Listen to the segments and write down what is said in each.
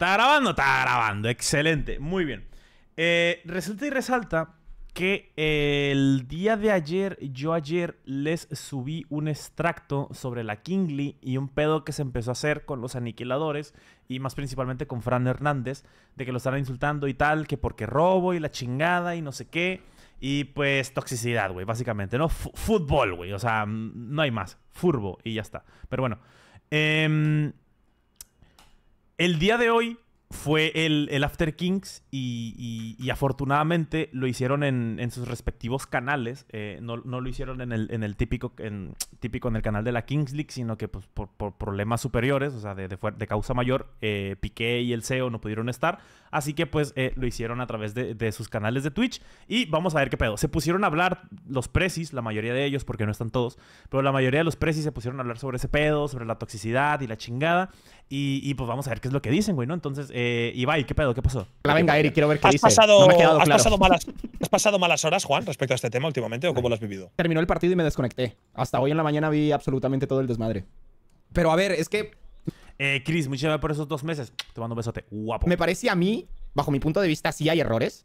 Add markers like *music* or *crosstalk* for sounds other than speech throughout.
¿Está grabando? Está grabando. Excelente. Muy bien. Eh, resulta y resalta que eh, el día de ayer, yo ayer les subí un extracto sobre la Kingly y un pedo que se empezó a hacer con los aniquiladores y más principalmente con Fran Hernández, de que lo estaban insultando y tal, que porque robo y la chingada y no sé qué. Y pues toxicidad, güey, básicamente, ¿no? fútbol, güey, o sea, mm, no hay más. Furbo y ya está. Pero bueno. Eh, el día de hoy fue el, After Kings y, afortunadamente lo hicieron en, sus respectivos canales. Eh, no, lo hicieron en el, en el típico, en, típico en el canal de la Kings League, sino que pues, por, problemas superiores, o sea, de, de, causa mayor, eh, Piqué y el CEO no pudieron estar. Así que pues eh, lo hicieron a través de, sus canales de Twitch. Y vamos a ver qué pedo. Se pusieron a hablar los precis, la mayoría de ellos, porque no están todos, pero la mayoría de los precis se pusieron a hablar sobre ese pedo, sobre la toxicidad y la chingada. Y, y pues vamos a ver qué es lo que dicen, güey, ¿no? Entonces... Eh, Ibai, ¿qué pedo? ¿Qué pasó? La venga, Eric, quiero ver qué ¿Has Pasado, has, pasado malas, ¿Has pasado malas horas, Juan, respecto a este tema últimamente o cómo lo has vivido? Terminó el partido y me desconecté. Hasta hoy en la mañana vi absolutamente todo el desmadre. Pero a ver, es que. Eh, Chris, muchas gracias por esos dos meses. Te mando un besote. Guapo. Me parece a mí, bajo mi punto de vista, sí hay errores.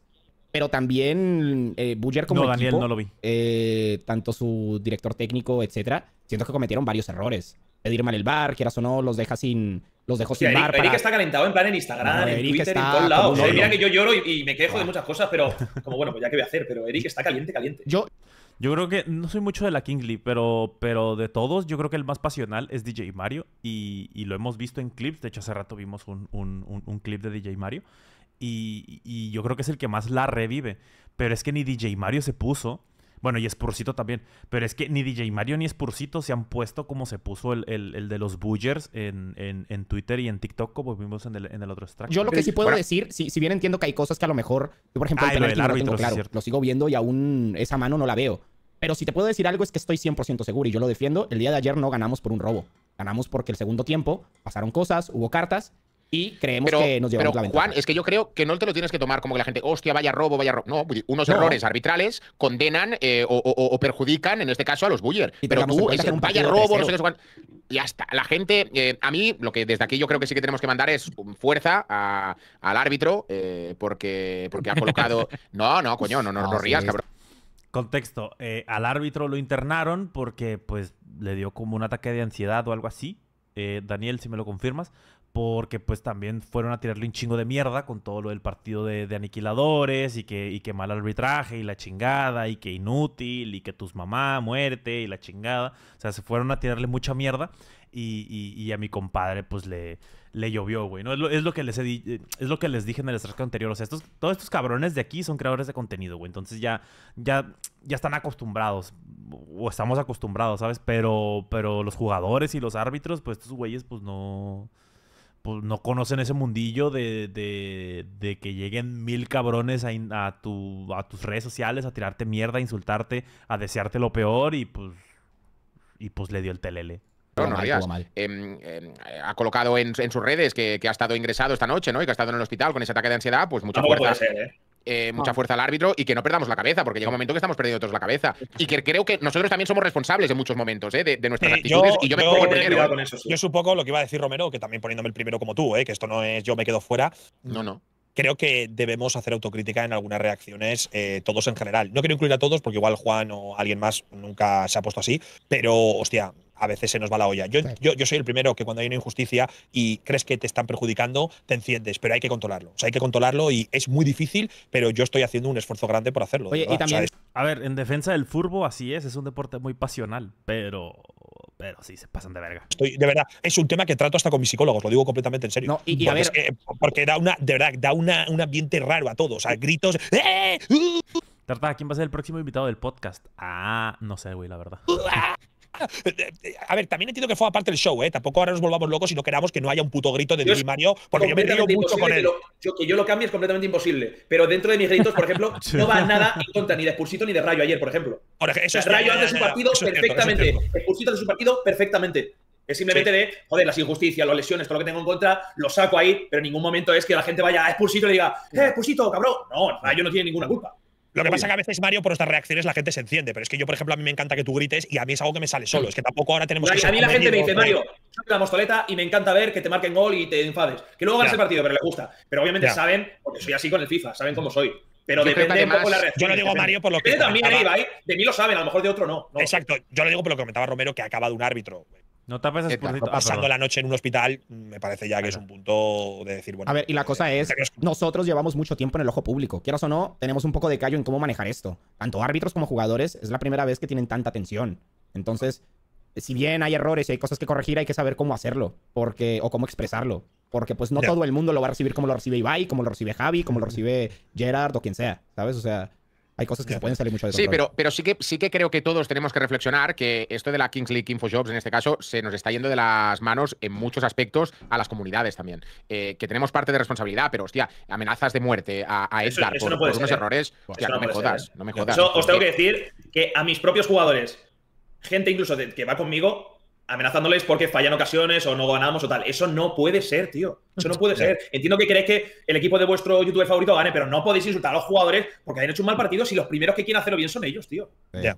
Pero también eh, Buller como. No, Daniel, no lo vi. Eh, tanto su director técnico, etcétera. Siento que cometieron varios errores. Pedir mal el bar, quieras o no, los deja sin los dejó sin Eric, Eric está calentado en plan en Instagram, en Twitter, en todos lados. O mira que yo lloro y, me quejo de muchas cosas, pero como bueno, pues ya qué voy a hacer. Pero Eric está caliente, caliente. Yo, yo creo que no soy mucho de la Kingly, pero, pero de todos, yo creo que el más pasional es DJ Mario. Y, lo hemos visto en clips. De hecho, hace rato vimos un, clip de DJ Mario. Y, y, yo creo que es el que más la revive. Pero es que ni DJ Mario se puso. Bueno, y Spursito también. Pero es que ni DJ Mario ni Spursito se han puesto como se puso el, el, de los Bullers en, en, Twitter y en TikTok, como vimos en el, en el otro extracto. Yo lo que sí puedo decir, si, si, bien entiendo que hay cosas que a lo mejor. Yo, por ejemplo, ah, el no claro. lo sigo viendo y aún esa mano no la veo. Pero si te puedo decir algo es que estoy 100% seguro y yo lo defiendo. El día de ayer no ganamos por un robo. Ganamos porque el segundo tiempo pasaron cosas, hubo cartas y creemos que Juan, es que yo creo que no te lo tienes que tomar como que la gente, hostia, vaya robo, vaya robo. No, unos errores arbitrales condenan eh, o, perjudican, en este caso, a los Buller. pero tú, es, vaya robo, no sé qué, Juan. Y hasta la gente, eh, a mí, lo que desde aquí yo creo que sí que tenemos que mandar es fuerza al árbitro, eh, porque, porque ha colocado. *laughs* no, no, coño, no, no, rías, cabrón. Contexto, al árbitro lo internaron porque pues le dio como un ataque de ansiedad o algo así, Daniel, si me lo confirmas, porque pues también fueron a tirarle un chingo de mierda con todo lo del partido de, aniquiladores y que, y mal arbitraje y la chingada y que inútil y que tus mamá muerte y la chingada. O sea, se fueron a tirarle mucha mierda y, a mi compadre pues le, le llovió, güey. Es lo, que les eh, es lo que les dije en el estrés anterior. O sea, estos, todos estos cabrones de aquí son creadores de contenido, güey. Entonces ya, ya, ya están acostumbrados o estamos acostumbrados, ¿sabes? Pero, pero los jugadores y los árbitros, pues estos güeyes pues no pues, no conocen ese mundillo de, que lleguen mil cabrones a, tu, a tus redes sociales a tirarte mierda, a insultarte, a desearte lo peor y pues, y pues le dio el telele. No, no, em, em, ha colocado en, en sus redes que, ha estado ingresado esta noche, ¿no? Y que ha estado en el hospital con ese ataque de ansiedad, pues muchas no ¿eh? Eh, mucha ah. fuerza al árbitro y que no perdamos la cabeza, porque llega un momento que estamos perdiendo todos la cabeza. Y que creo que nosotros también somos responsables en muchos momentos eh, de, nuestras actitudes. Yo, y yo me ¿eh? Yo supongo lo que iba a decir Romero, que también poniéndome el primero como tú, que esto no es yo me quedo fuera. No, no creo que debemos hacer autocrítica en algunas reacciones, todos en general. No quiero incluir a todos porque igual Juan o alguien más nunca se ha puesto así, pero hostia, a veces se nos va la olla. Yo, yo, soy el primero que cuando hay una injusticia y crees que te están perjudicando, te enciendes, pero hay que controlarlo. O sea, hay que controlarlo y es muy difícil, pero yo estoy haciendo un esfuerzo grande por hacerlo. Oye, y también, a ver, en defensa del furbo, así es, es un deporte muy pasional, pero pero sí se pasan de verga. Estoy, de verdad, es un tema que trato hasta con mis psicólogos, lo digo completamente en serio. No, y, porque, porque da una, de verdad, da una, un ambiente raro a todos, a gritos. ¡Eh! Tarta, ¿quién va a ser el próximo invitado del podcast? Ah, no sé, güey, la verdad. *laughs* Ah. A ver, también entiendo que fue aparte del show, ¿eh? Tampoco ahora nos volvamos locos y no queramos que no haya un puto grito de Dios Mario, porque yo me río mucho con él. Que, yo, lo cambie es completamente imposible. Pero dentro de mis gritos, por ejemplo, *laughs* no va nada en contra ni de Expulsito ni de Rayo ayer, por ejemplo. Ahora eso Rayo hace su partido perfectamente. Expulsito hace su partido perfectamente. Es simplemente de, joder, las injusticias, las lesiones, todo lo que tengo en contra, lo saco ahí, pero en ningún momento es que la gente vaya a expulsito y diga, eh, expulsito, cabrón. No, Rayo no tiene ninguna culpa. Lo que pasa pasa que a veces, Mario, por estas reacciones la gente se enciende, pero es que yo, por ejemplo, a mí me encanta que tú grites y a mí es algo que me sale solo. Es que tampoco ahora tenemos A mí la gente me dice, Mario, la mostoleta y me encanta ver que te marquen gol y te enfades. Que luego ganas el partido, pero le gusta. Pero obviamente saben, porque soy así con el FIFA, saben cómo soy. Pero depende un poco la reacción. Yo lo digo Mario por lo que. también, de mí lo saben, a lo mejor de otro no, no. Exacto. Yo lo digo por lo que comentaba Romero, que acaba de un árbitro no tapas. Eh, ah, pasando la noche en un hospital, mm, me parece ya que es un punto de decir, bueno. A ver, y la cosa es, nosotros llevamos mucho tiempo en el ojo público. Quieras o no, tenemos un poco de callo en cómo manejar esto. Tanto árbitros como jugadores, es la primera vez que tienen tanta tensión. Entonces, si bien hay errores y hay cosas que corregir, hay que saber cómo hacerlo porque o cómo expresarlo. Porque pues no todo el mundo lo va a recibir como lo recibe Ibai, como lo recibe Javi, como lo recibe Gerard o quien sea, ¿sabes? O sea, hay cosas que se pueden salir mucho de Sí, pero, pero sí, que, sí que creo que todos tenemos que reflexionar que esto de la Kings League Infojobs, en este caso, se nos está yendo de las manos en muchos aspectos a las comunidades también. Eh, que tenemos parte de responsabilidad, pero hostia, amenazas de muerte a, a Edgar por, unos ¿eh? errores. Hostia, ¿eh? no, me jodas, no, me jodas, os tengo que decir que a mis propios jugadores, gente incluso que va conmigo, amenazándoles porque fallan ocasiones o no ganamos o tal. Eso no puede ser, tío. Eso no puede ser. Entiendo que queréis que el equipo de vuestro youtuber favorito gane, pero no podéis insultar a los jugadores porque han hecho un mal partido si los primeros que quieren hacerlo bien son ellos, tío. Ya.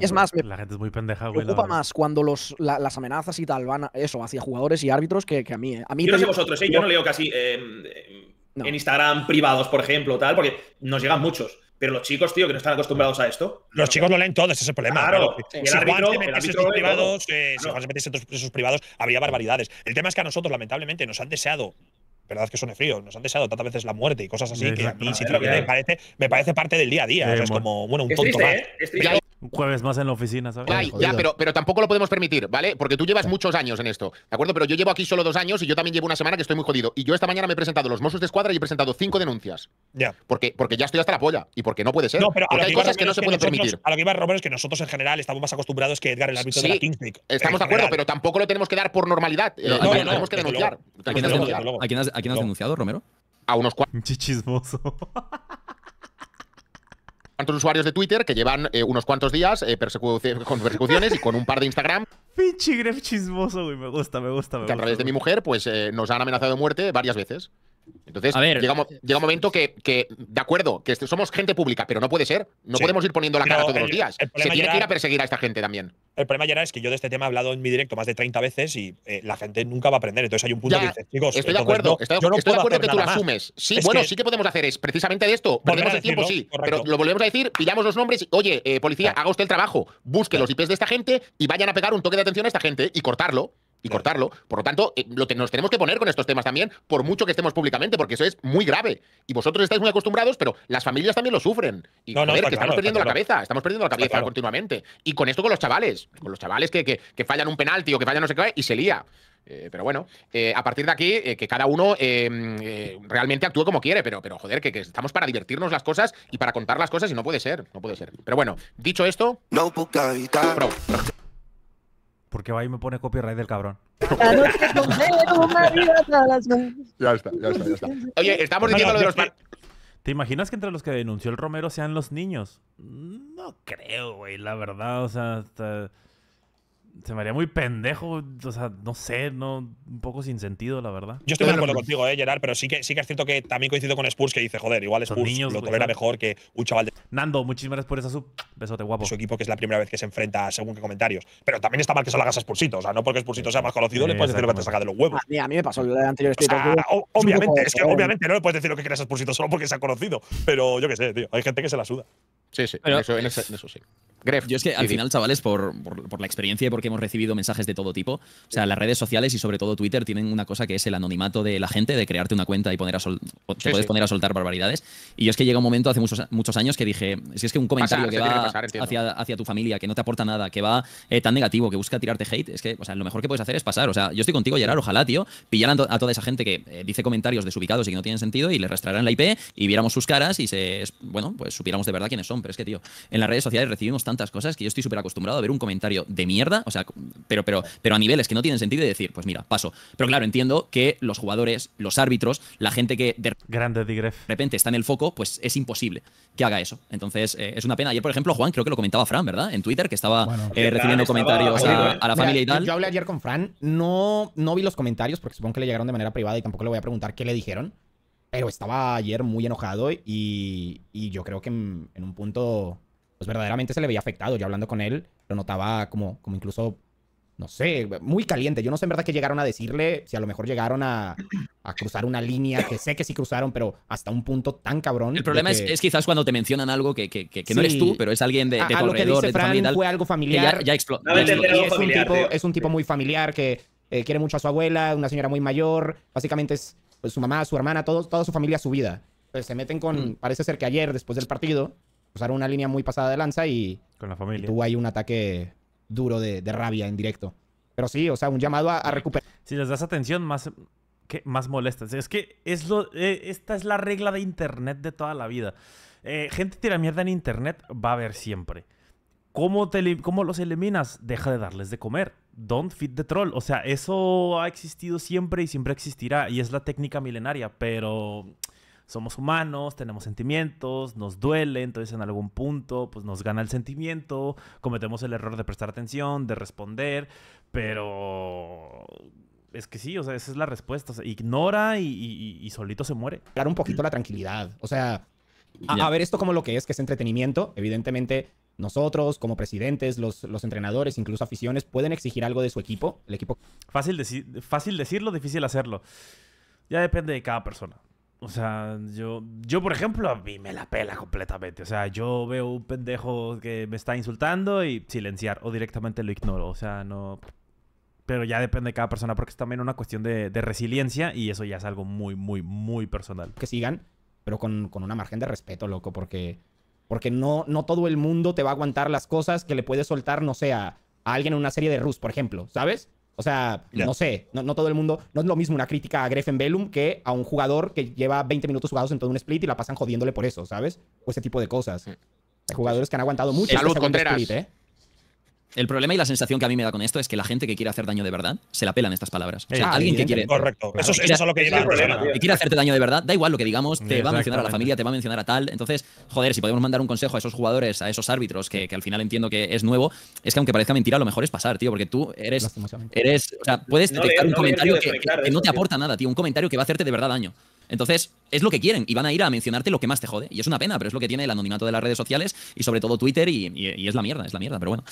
Es más, me, la gente es muy pendeja, güey. preocupa más cuando las amenazas y tal van eso hacia jugadores y árbitros que, a mí. Eh. A mí yo no sé vosotros, ¿eh? yo no leo casi. Em, em, en Instagram privados, por ejemplo, tal, porque nos llegan muchos. Pero los chicos, tío, que no están acostumbrados a esto. Los chicos lo leen todos, ese es el problema. Claro. Si Juan se privados, privados, habría barbaridades. El tema es que a nosotros, lamentablemente, nos han deseado verdad es que suene frío, nos han deseado tantas veces la muerte y cosas así que a mí me parece, me parece parte del día a día. es como, bueno, un tonto ¿eh? un jueves más en la oficina, ¿sabes? ya, pero, pero tampoco lo podemos permitir, ¿vale? Porque tú llevas muchos años en esto, ¿de acuerdo? Pero yo llevo aquí solo dos años y yo también llevo una semana que estoy muy jodido. Y yo esta mañana me he presentado los Mossos de Escuadra y he presentado cinco denuncias. Ya. Porque, porque ya estoy hasta la polla y porque no puede ser. porque hay cosas que no se pueden permitir. A lo que iba Romero es que nosotros en general estamos más acostumbrados que Edgar el árbitro de la Estamos de acuerdo, pero tampoco lo tenemos que dar por normalidad. Eh, no, no, tenemos que denunciar. ¿A quién has, denunciado, Romero? A unos cuantos. Chichismoso. *laughs* Tantos usuarios de Twitter que llevan eh, unos cuantos días eh, con persecuciones y con un par de Instagram. *laughs* Pinche gref chismoso, güey. Me gusta, me gusta, me a través de mi mujer, pues eh, nos han amenazado de muerte varias veces. Entonces, eh, llega, un, momento eh, que, de acuerdo, que somos gente pública, pero no puede ser. No podemos ir poniendo la cara todos los días. Se tiene que ir a perseguir a esta gente también. El problema ya es que yo de este tema he hablado en mi directo más de 30 veces y eh, la gente nunca va a aprender. Entonces hay un punto que chicos, estoy de acuerdo, estoy, de acuerdo que tú lo asumes. bueno, sí que podemos hacer es precisamente de esto. Perdemos el tiempo, sí, pero lo volvemos a decir, pillamos los nombres. y, Oye, policía, haga usted el trabajo, busque los IPs de esta gente y vayan a pegar un toque de atención a esta gente y cortarlo y cortarlo. Por lo tanto, eh, lo nos tenemos que poner con estos temas también, por mucho que estemos públicamente, porque eso es muy grave. Y vosotros estáis muy acostumbrados, pero las familias también lo sufren. Y no, que estamos perdiendo la cabeza, estamos perdiendo la cabeza continuamente. Y con esto con los chavales, con los chavales que, fallan un penalti o que fallan no sé qué, y se lía. Eh, pero bueno, eh, a partir de aquí, que cada uno realmente actúe como quiere, pero, pero joder, que, estamos para divertirnos las cosas y para contar las cosas y no puede ser, no puede ser. Pero bueno, dicho esto... No, porque va y me pone copyright del cabrón. ya está, ya está, ya está. Oye, estamos diciendo lo de los... ¿Te imaginas que entre los que denunció el Romero sean los niños? No creo, güey, la verdad. O sea, hasta se me haría muy pendejo, o sea, no sé, no, un poco sin sentido, la verdad. Yo estoy de acuerdo contigo, eh, Gerard, pero sí que, sí que es cierto que también coincido con Spurs que dice, joder, igual Spurs lo tolera mejor que un chaval de. Nando, muchísimas gracias por esa sub. Besote, guapo. Su equipo que es la primera vez que se enfrenta, según qué comentarios. Pero también está mal que se hagas a Spursito, o sea, no porque Spursito sea más conocido le puedes decir lo que te saca de los huevos. A mí, me pasó el anterior Spursito. Obviamente, es que obviamente no le puedes decir lo que quieras a Spursito solo porque se ha conocido, pero yo qué sé, tío, hay gente que se la suda. Sí, sí, en, eso, sí. yo es que al final, chavales, por, la experiencia y porque hemos recibido mensajes de todo tipo, o sea, las redes sociales y sobre todo Twitter tienen una cosa que es el anonimato de la gente, de crearte una cuenta y poner a te puedes poner a soltar barbaridades. Y yo es que llega un momento hace muchos, muchos años que dije, si es que un comentario que va hacia, tu familia, que no te aporta nada, que va eh, tan negativo, que busca tirarte hate, es que, o sea, lo mejor que puedes hacer es pasar. O sea, yo estoy contigo, Gerard, ojalá, tío, pillaran a toda esa gente que eh, dice comentarios desubicados y que no tienen sentido y le restrarán la IP y viéramos sus caras y se, bueno, pues supiéramos de verdad quiénes son pero es que, tío, en las redes sociales recibimos tantas cosas que yo estoy súper acostumbrado a ver un comentario de mierda, o sea, pero, pero, pero a niveles que no tienen sentido de decir, pues mira, paso. Pero claro, entiendo que los jugadores, los árbitros, la gente que de repente está en el foco, pues es imposible que haga eso. Entonces, eh, es una pena. Ayer, por ejemplo, Juan, creo que lo comentaba Fran, ¿verdad? En Twitter, que estaba eh, recibiendo comentarios a, ¿eh? la familia y tal. Yo hablé ayer con Fran, no, no vi los comentarios porque supongo que le llegaron de manera privada y tampoco le voy a preguntar qué le dijeron. Pero estaba ayer muy enojado y, y yo creo que en, un punto, pues verdaderamente se le veía afectado. Yo hablando con él, lo notaba como, como incluso, no sé, muy caliente. Yo no sé en verdad qué llegaron a decirle, si a lo mejor llegaron a, a cruzar una línea, que sé que sí cruzaron, pero hasta un punto tan cabrón. El problema es, es, quizás cuando te mencionan algo que, que, no eres tú, pero es alguien de, de a, que dice fue algo familiar. ya, explotó. es, un tipo, es un tipo muy familiar que eh, quiere mucho a su abuela, una señora muy mayor. Básicamente es pues, su mamá, su hermana, todo, toda su familia, su vida. se meten con, mm. parece ser que ayer, después del partido, usaron una línea muy pasada de lanza y... Con la familia. Y tuvo ahí un ataque duro de, rabia en directo. Pero sí, o sea, un llamado a, recuperar. Si les das atención, más, más molestas. Es que es lo, eh, esta es la regla de Internet de toda la vida. Eh, gente tira mierda en Internet va a haber siempre. ¿Cómo, te, ¿Cómo los eliminas? Deja de darles de comer don't feed the troll. O sea, eso ha existido siempre y siempre existirá. Y es la técnica milenaria, pero somos humanos, tenemos sentimientos, nos duele, entonces en algún punto pues nos gana el sentimiento, cometemos el error de prestar atención, de responder, pero es que sí, o sea, esa es la respuesta. ignora y, solito se muere. Dar un poquito la tranquilidad. O sea, a, ver esto como lo que es, que es entretenimiento. Evidentemente, nosotros, como presidentes, los, entrenadores, incluso aficiones, pueden exigir algo de su equipo? El equipo. Fácil, fácil decirlo, difícil hacerlo. Ya depende de cada persona. O sea, yo, yo, por ejemplo, a mí me la pela completamente. O sea, yo veo un pendejo que me está insultando y silenciar o directamente lo ignoro. O sea, no... Pero ya depende de cada persona porque es también una cuestión de, resiliencia y eso ya es algo muy, muy, muy personal. Que sigan, pero con, con una margen de respeto, loco, porque porque no, no todo el mundo te va a aguantar las cosas que le puedes soltar, no sé, a, alguien en una serie de Rus, por ejemplo, ¿sabes? O sea, no sé, no, todo el mundo, no es lo mismo una crítica a Greffen que a un jugador que lleva 20 minutos jugados en todo un split y la pasan jodiéndole por eso, ¿sabes? O ese tipo de cosas. Hay jugadores que han aguantado mucho. Split, ¿eh? El problema y la sensación que a mí me da con esto es que la gente que quiere hacer daño de verdad se la pelan estas palabras. O sea, ah, alguien que quiere. Correcto. eso, es lo que lleva el problema. quiere hacerte daño de verdad, da igual lo que digamos, te va a mencionar a la familia, te va a mencionar a tal. Entonces, joder, si podemos mandar un consejo a esos jugadores, a esos árbitros, que, al final entiendo que es nuevo, es que aunque parezca mentira, lo mejor es pasar, tío, porque tú eres. eres o sea, puedes detectar un comentario que, no te aporta nada, tío. Un comentario que va a hacerte de verdad daño. Entonces, es lo que quieren y van a ir a mencionarte lo que más te jode. Y es una pena, pero es lo que tiene el anonimato de las redes sociales y sobre todo Twitter y, es la mierda, es la mierda. Pero bueno,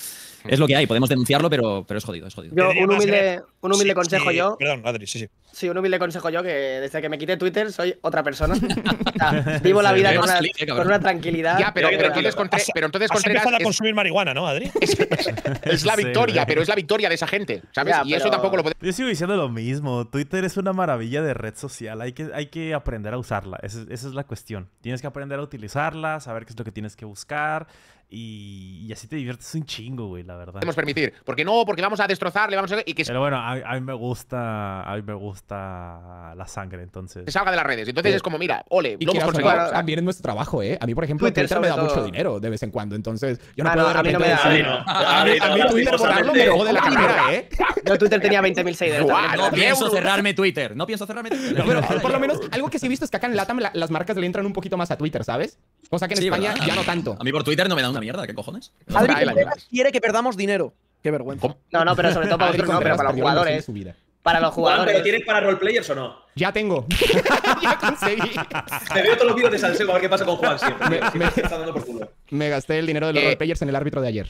es lo que hay, podemos denunciarlo, pero, pero es jodido, es jodido. Eh, un humilde, un humilde consejo yo. Perdón, Adri, sí, sí. Sí, un humilde consejo yo que desde que me quité Twitter soy otra persona. *laughs* *laughs* vivo la vida con una, tranquilidad. Ya, pero, entonces, a consumir marihuana, ¿no, Adri? *laughs* Es, la victoria, pero es la victoria de esa gente, ¿sabes? y eso tampoco lo Yo sigo diciendo lo mismo. Twitter es una maravilla de red social. Hay que, hay que aprender a usarla. esa es la cuestión. Tienes que aprender a utilizarla, saber qué es lo que tienes que buscar y, así te diviertes un chingo, güey, la verdad. Podemos permitir. Porque no, porque vamos a destrozar, vamos a... Y que... Pero bueno, a, mí me gusta a mí me gusta la sangre, entonces... Que salga de las redes. Entonces es como, mira, ole, y lo hemos conseguido. nuestro trabajo, ¿eh? A mí, por ejemplo, Twitter, me da mucho dinero de vez en cuando. Entonces, yo no puedo... dar a mí no ah, A mí, Twitter, Twitter me lo de la cámara, ¿eh? Yo Twitter tenía 20.000 seguidores. no pienso cerrarme Twitter. No pienso cerrarme Twitter. pero por lo menos, algo que sí he visto es que acá en Latam las marcas le entran un poquito más a Twitter, ¿sabes? Cosa que en España ya no tanto. A mí por Twitter no me da un una mierda, ¿qué cojones? Adri quiere que perdamos dinero. Qué vergüenza. No, no, pero sobre todo para los jugadores. Para los jugadores. ¿Pero tienes para roleplayers o no? Ya tengo. *laughs* ya conseguí. Te veo todos los vídeos de Salseo a ver qué pasa con Juan siempre. Me, está dando por culo. me gasté el dinero de los eh. roleplayers en el árbitro de ayer.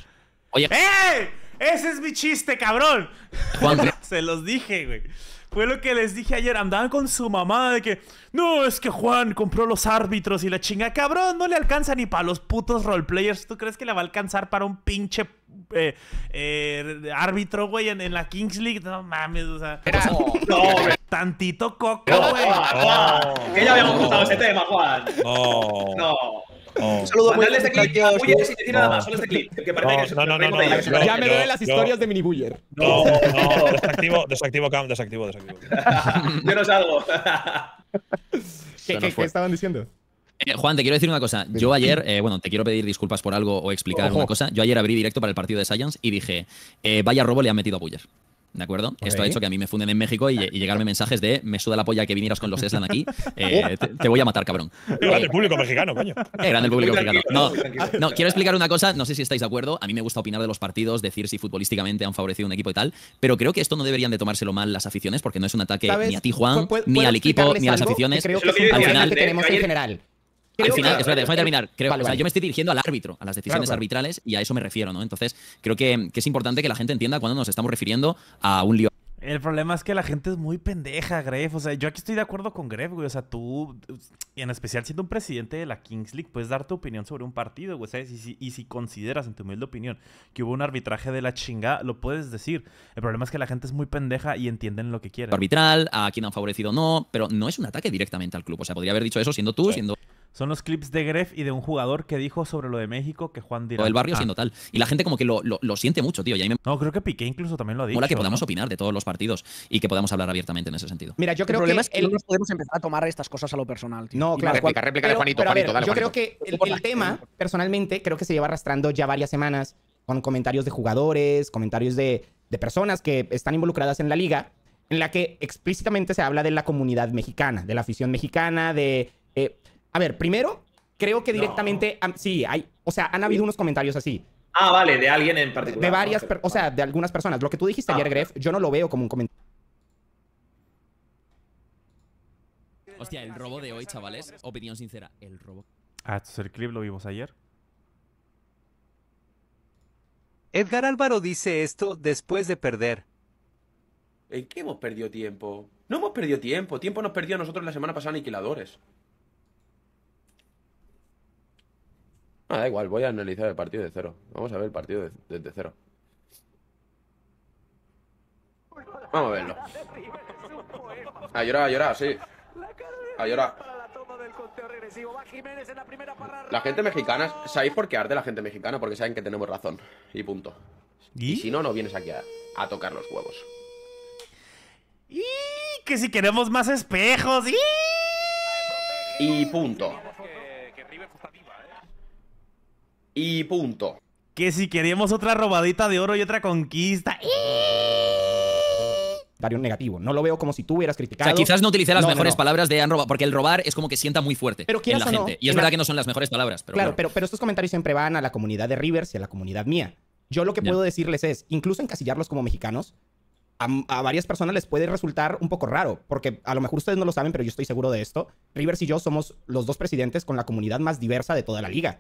Oye. ¡Eh! Ese es mi chiste, cabrón. *laughs* Se los dije, güey. Fue lo que les dije ayer. Andaban con su mamá de que, no, es que Juan compró los árbitros y la chinga. Cabrón, no le alcanza ni para los putos roleplayers. ¿Tú crees que le va a alcanzar para un pinche eh, eh, árbitro, güey, en, la Kings League? No mames, o sea. *laughs* no, Tantito coco, güey. que ya habíamos contado ese tema, Juan. No. No. Oh. Saludos. decir nada más, solo este clip. no, no, no, Ya me duelen las historias de Mini Buller. No, no, desactivo, desactivo, Cam, desactivo, desactivo. *laughs* Yo no salgo. *laughs* ¿Qué, qué, estaban diciendo? Eh, Juan, te quiero decir una cosa. Yo ayer, eh, bueno, te quiero pedir disculpas por algo o explicar una cosa. Yo ayer abrí directo para el partido de Science y dije, eh, vaya robo le han metido a Buller. ¿de acuerdo? Esto ha hecho que a mí me funden en México y, llegarme mensajes de me suda la polla que vinieras con los Eslan aquí, *laughs* eh, te, voy a matar, cabrón. grande público mexicano, coño. Eh, grande público mexicano. No, quiero explicar una cosa, no sé si estáis de acuerdo, a mí me gusta opinar de los partidos, decir si futbolísticamente han favorecido un equipo y tal, pero creo que esto no deberían de tomárselo mal las aficiones porque no es un ataque ni a ti, Juan, ni al equipo, ni a las aficiones. al final, tenemos en general al final, déjame terminar. Yo me estoy dirigiendo al árbitro, a las decisiones arbitrales, y a eso me refiero, ¿no? Entonces, creo que, es importante que la gente entienda cuando nos estamos refiriendo a un lío. El problema es que la gente es muy pendeja, Gref. O sea, yo aquí estoy de acuerdo con Gref, güey. O sea, tú, y en especial siendo un presidente de la Kings League, puedes dar tu opinión sobre un partido, güey. ¿sabes? Y, si, consideras, en tu humilde opinión, que hubo un arbitraje de la chingada, lo puedes decir. El problema es que la gente es muy pendeja y entienden lo que quieren. Arbitral, a quien han favorecido o no, pero no es un ataque directamente al club. O sea, podría haber dicho eso siendo tú, siendo. Son los clips de Gref y de un jugador que dijo sobre lo de México que Juan dirá. el barrio ah. siendo tal. Y la gente como que lo, siente mucho, tío. No, creo que Piqué incluso también lo ha dicho. Mola que podamos opinar de todos los partidos y que podamos hablar abiertamente en ese sentido. Mira, yo creo el que, es que no podemos empezar a tomar estas cosas a lo personal. Tío. No, claro. Réplica, réplica de Juanito, Juanito, Yo creo que el, tema, personalmente, creo que se lleva arrastrando ya varias semanas con comentarios de jugadores, comentarios de, personas que están involucradas en la liga, en la que explícitamente se habla de la comunidad mexicana, de la afición mexicana, de eh, a ver, primero, creo que directamente. Sí, hay. O sea, han habido unos comentarios así. Ah, vale, de alguien en particular. De varias, o sea, de algunas personas. Lo que tú dijiste ayer, ah, Gref, yo no lo veo como un comentario. Hostia, el robo de hoy, chavales. Opinión sincera, el robo. Ah, esto el clip, lo vimos ayer. Edgar Álvaro dice esto después de perder. ¿En qué hemos perdido tiempo? No hemos perdido tiempo. Tiempo nos perdió a nosotros la semana pasada aniquiladores. Ah, da igual, voy a analizar el partido de cero. Vamos a ver el partido desde cero. Vamos a verlo. A llorar, a llorar, sí. A llorar. La gente mexicana, ¿sabéis por qué arde la gente mexicana? Porque saben que tenemos razón. Y punto. ¿Y? si no, no vienes aquí a, tocar los huevos. Y que si queremos más espejos. Y, y punto. Y punto. Que si queremos otra robadita de oro y otra conquista. Daría negativo. No lo veo como si tú hubieras criticado. O sea, quizás no utilicé las mejores palabras de han robado, porque el robar es como que sienta muy fuerte pero en la gente. y es verdad que no son las mejores palabras. Pero claro, Pero, pero estos comentarios siempre van a la comunidad de Rivers y a la comunidad mía. Yo lo que puedo decirles es, incluso encasillarlos como mexicanos, a, a, varias personas les puede resultar un poco raro, porque a lo mejor ustedes no lo saben, pero yo estoy seguro de esto. Rivers y yo somos los dos presidentes con la comunidad más diversa de toda la liga.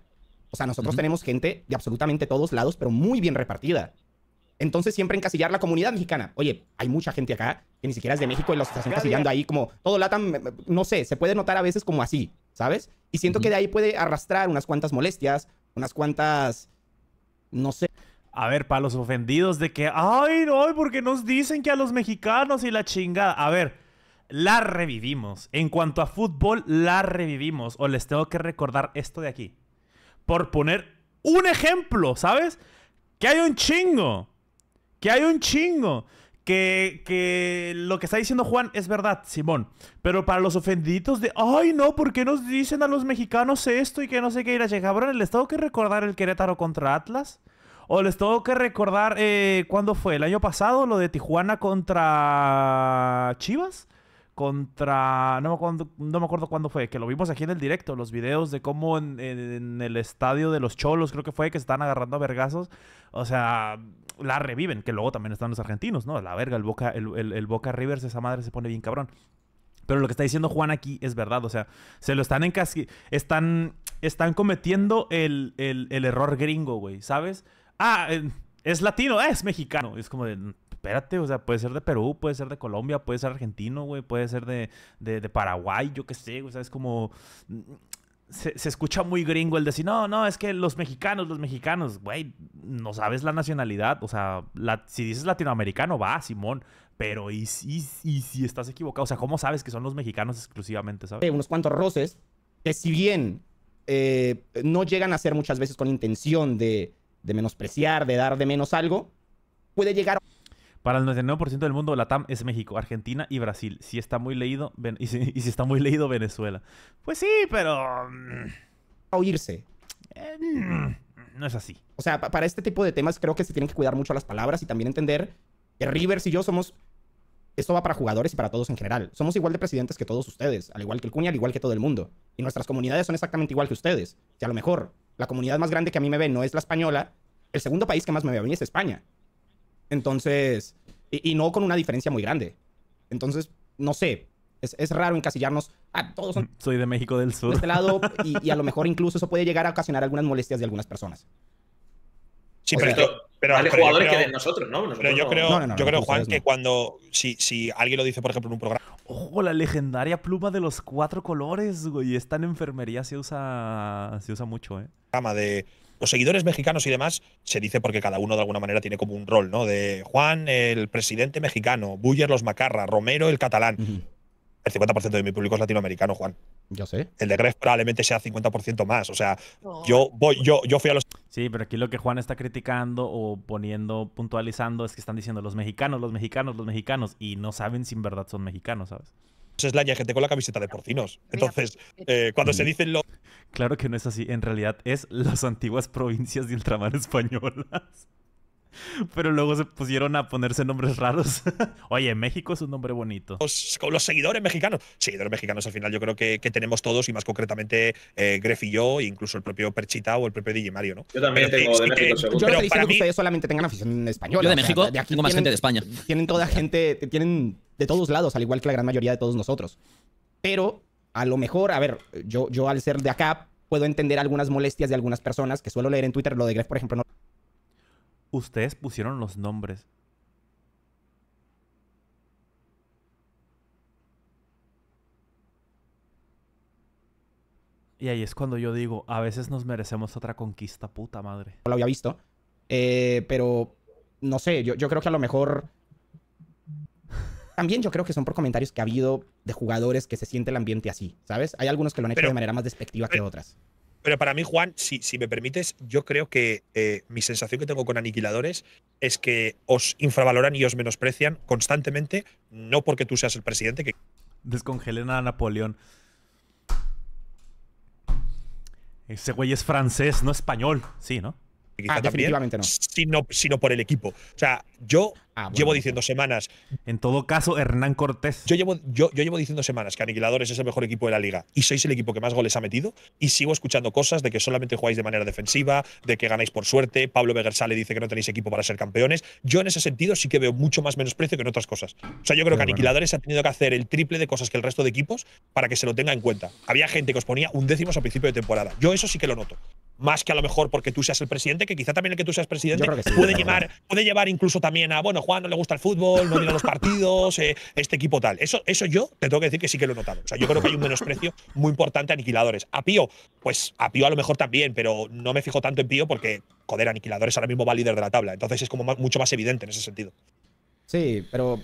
O sea, nosotros tenemos gente de absolutamente todos lados, pero muy bien repartida. Entonces, siempre encasillar la comunidad mexicana. Oye, hay mucha gente acá que ni siquiera es de México y los están encasillando ahí como todo latam, eh, eh, no sé, se puede notar a veces como así, ¿sabes? Y siento que de ahí puede arrastrar unas cuantas molestias, unas cuantas, no sé. A ver, para los ofendidos de que, ay, no, porque nos dicen que a los mexicanos y la chingada. A ver, la revivimos. En cuanto a fútbol, la revivimos. O les tengo que recordar esto de aquí. Por poner un ejemplo, ¿sabes? Que hay un chingo. Que hay un chingo. Que, lo que está diciendo Juan es verdad, Simón. Pero para los ofendidos de, ay no, ¿por qué nos dicen a los mexicanos esto y que no sé qué ir a cabrón? ¿Les tengo que recordar el Querétaro contra Atlas? ¿O les tengo que recordar, eh, cuándo fue? ¿El año pasado? ¿Lo de Tijuana contra Chivas? contra. No me, acuerdo, no acuerdo cuándo fue, que lo vimos aquí en el directo, los videos de cómo en, el estadio de los Cholos, creo que fue, que se están agarrando a vergazos. O sea, la reviven, que luego también están los argentinos, ¿no? La verga, el Boca, el, Boca Rivers, esa madre se pone bien cabrón. Pero lo que está diciendo Juan aquí es verdad, o sea, se lo están en casi. Están, están cometiendo el, el error gringo, güey, ¿sabes? Ah, eh, es latino, es mexicano. Es como de espérate, o sea, puede ser de Perú, puede ser de Colombia, puede ser argentino, güey, puede ser de, Paraguay, yo qué sé, o sea, es como... Mm, se, escucha muy gringo el decir, no, no, es que los mexicanos, los mexicanos, güey, no sabes la nacionalidad, o sea, si dices latinoamericano, va, Simón, pero y, y si estás equivocado, o sea, ¿cómo sabes que son los mexicanos exclusivamente, sabes? Unos cuantos roces que si bien eh, no llegan a ser muchas veces con intención de, de menospreciar, de dar de menos algo, puede llegar... A para el 99% del mundo, la TAM es México, Argentina y Brasil. Si está muy leído, y, si, está muy leído, Venezuela. Pues sí, pero... Mm, Oírse. Eh, mm, no es así. O sea, para este tipo de temas creo que se tienen que cuidar mucho las palabras y también entender que Rivers y yo somos... Esto va para jugadores y para todos en general. Somos igual de presidentes que todos ustedes, al igual que el Cunha, al igual que todo el mundo. Y nuestras comunidades son exactamente igual que ustedes. Si a lo mejor la comunidad más grande que a mí me ve no es la española, el segundo país que más me ve a mí es España. Entonces, y, no con una diferencia muy grande. Entonces, no sé, es, raro encasillarnos. Ah, todos son... Soy de México del Sur. este lado, y, a lo mejor incluso eso puede llegar a ocasionar algunas molestias de algunas personas. Sí, pero, pero que de nosotros, ¿no? yo creo, Juan, que cuando, si, alguien lo dice, por ejemplo, en un programa, Ojo, la legendaria pluma de los cuatro colores, güey. Esta en enfermería se usa, se usa mucho, ¿eh? cama de, los seguidores mexicanos y demás se dice porque cada uno de alguna manera tiene como un rol, ¿no? De Juan, el presidente mexicano, Buller, los macarra, Romero, el catalán. El 50% de mi público es latinoamericano, Juan. Yo sé. El de Gref probablemente sea 50% más. O sea, yo voy, yo, yo fui a los. Sí, pero aquí lo que Juan está criticando o poniendo, puntualizando, es que están diciendo los mexicanos, los mexicanos, los mexicanos, y no saben si en verdad son mexicanos, ¿sabes? laña hay gente con la camiseta de porcinos. Entonces, pues, eh, eh, cuando se mm. dicen lo. Claro que no es así. En realidad es las antiguas provincias de ultramar españolas. *laughs* Pero luego se pusieron a ponerse nombres raros. *laughs* Oye, México es un nombre bonito. Los, los, seguidores mexicanos. Seguidores mexicanos al final yo creo que, tenemos todos y más concretamente eh, Gref y yo, e incluso el propio Perchita o el propio Digimario, ¿no? Yo también tengo Yo no estoy que ustedes solamente tengan afición español Yo de México aquí tengo más gente de España. Tienen toda gente, tienen de todos lados, al igual que la gran mayoría de todos nosotros. Pero a lo mejor, a ver, yo, yo al ser de acá puedo entender algunas molestias de algunas personas que suelo leer en Twitter, lo de Gref, por ejemplo, no Ustedes pusieron los nombres. Y ahí es cuando yo digo, a veces nos merecemos otra conquista, puta madre. lo había visto. Eh, pero, no sé, yo, creo que a lo mejor... También yo creo que son por comentarios que ha habido de jugadores que se siente el ambiente así, ¿sabes? Hay algunos que lo han hecho de manera más despectiva que otras. Pero para mí, Juan, si, si me permites, yo creo que eh, mi sensación que tengo con Aniquiladores es que os infravaloran y os menosprecian constantemente, no porque tú seas el presidente que... Descongelen a Napoleón. Ese güey es francés, no español. Sí, ¿no? Ah, no. sino, sino, por el equipo. O sea, yo ah, llevo diciendo semanas. En todo caso, Hernán Cortés. Yo llevo, yo, yo llevo diciendo semanas que Aniquiladores es el mejor equipo de la liga y sois el equipo que más goles ha metido y sigo escuchando cosas de que solamente jugáis de manera defensiva, de que ganáis por suerte. Pablo Begersale dice que no tenéis equipo para ser campeones. Yo en ese sentido sí que veo mucho más menosprecio que en otras cosas. O sea, yo creo que Aniquiladores ha tenido que hacer el triple de cosas que el resto de equipos para que se lo tenga en cuenta. Había gente que os ponía un décimo a principio de temporada. Yo eso sí que lo noto más que a lo mejor porque tú seas el presidente, que quizá también el que tú seas presidente puede, llevar, puede llevar incluso también a, bueno, Juan no le gusta el fútbol, no mira los partidos, eh, este equipo tal. Eso, eso yo te tengo que decir que sí que lo he notado. O sea, yo creo que hay un menosprecio muy importante a aniquiladores. A Pío, pues a Pío a lo mejor también, pero no me fijo tanto en Pío porque, joder, aniquiladores ahora mismo va líder de la tabla. Entonces es como mucho más evidente en ese sentido. Sí, pero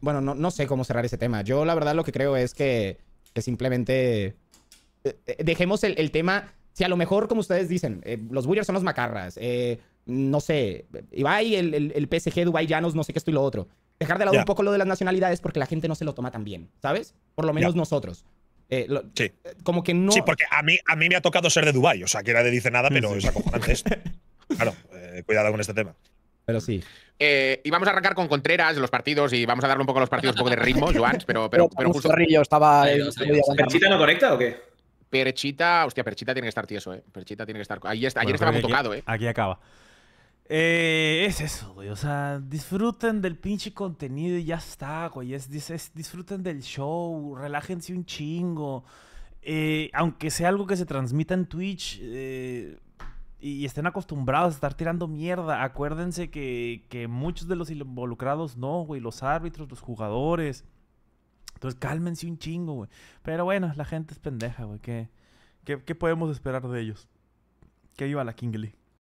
bueno, no, sé cómo cerrar ese tema. Yo la verdad lo que creo es que, simplemente eh, eh, dejemos el tema si a lo mejor, como ustedes dicen, eh, los Warriors son los macarras, eh, no sé, Ibai, el, el, el PSG, Dubai Llanos, no sé qué esto y lo otro. Dejar de lado un poco lo de las nacionalidades porque la gente no se lo toma tan bien, ¿sabes? Por lo menos nosotros. Eh, sí. Como que no. Sí, porque a mí, a mí me ha tocado ser de Dubai, o sea, que de dice nada, pero es acojonante *laughs* claro, cuidado con este tema. Pero sí. y vamos a arrancar con Contreras, los partidos, y vamos a darle un poco a los partidos un poco de ritmo, *laughs* Joan, pero, pero, pero, justo. estaba. ¿Perchita no conecta o qué? Perchita, hostia, Perchita tiene que estar tieso, ¿eh? Perchita tiene que estar. Ahí está, ayer estaba muy tocado, ¿eh? Aquí acaba. Eh, es eso, güey. O sea, disfruten del pinche contenido y ya está, güey. Es, disfruten del show, relájense un chingo. Eh, aunque sea algo que se transmita en Twitch eh, y estén acostumbrados a estar tirando mierda, acuérdense que, que muchos de los involucrados no, güey. Los árbitros, los jugadores entonces cálmense un chingo, güey. Pero bueno, la gente es pendeja, güey. ¿Qué, podemos esperar de ellos? Que iba la Kingly?